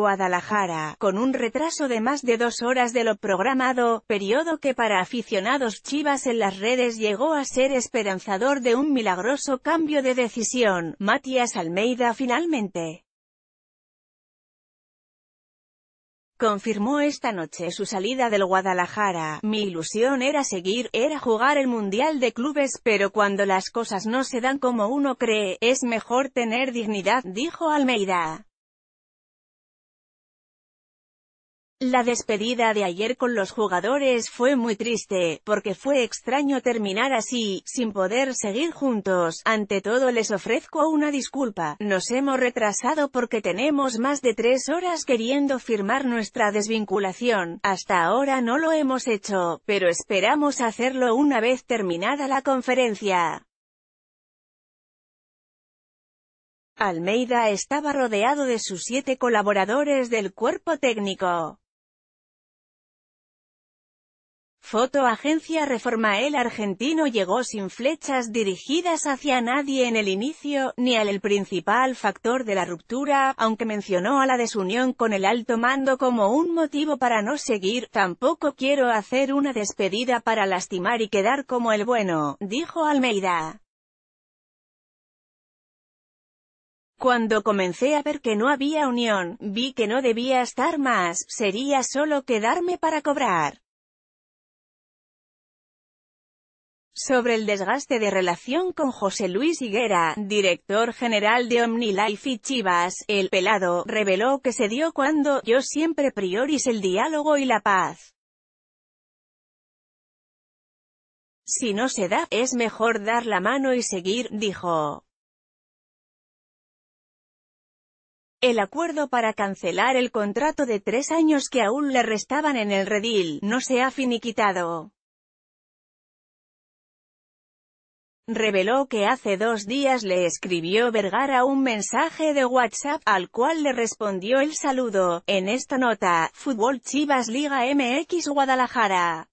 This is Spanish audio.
Guadalajara, con un retraso de más de dos horas de lo programado, periodo que para aficionados chivas en las redes llegó a ser esperanzador de un milagroso cambio de decisión. Matías Almeida finalmente confirmó esta noche su salida del Guadalajara. Mi ilusión era seguir, era jugar el Mundial de Clubes, pero cuando las cosas no se dan como uno cree, es mejor tener dignidad, dijo Almeida. La despedida de ayer con los jugadores fue muy triste, porque fue extraño terminar así, sin poder seguir juntos. Ante todo les ofrezco una disculpa, nos hemos retrasado porque tenemos más de tres horas queriendo firmar nuestra desvinculación. Hasta ahora no lo hemos hecho, pero esperamos hacerlo una vez terminada la conferencia. Almeida estaba rodeado de sus siete colaboradores del cuerpo técnico. Foto Agencia Reforma El argentino llegó sin flechas dirigidas hacia nadie en el inicio, ni al el principal factor de la ruptura, aunque mencionó a la desunión con el alto mando como un motivo para no seguir, tampoco quiero hacer una despedida para lastimar y quedar como el bueno, dijo Almeida. Cuando comencé a ver que no había unión, vi que no debía estar más, sería solo quedarme para cobrar. sobre el desgaste de relación con José Luis Higuera, director general de OmniLife y Chivas, el pelado, reveló que se dio cuando «yo siempre prioris el diálogo y la paz». Si no se da, es mejor dar la mano y seguir, dijo. El acuerdo para cancelar el contrato de tres años que aún le restaban en el redil, no se ha finiquitado. reveló que hace dos días le escribió Vergara un mensaje de WhatsApp, al cual le respondió el saludo, en esta nota, Fútbol Chivas Liga MX Guadalajara.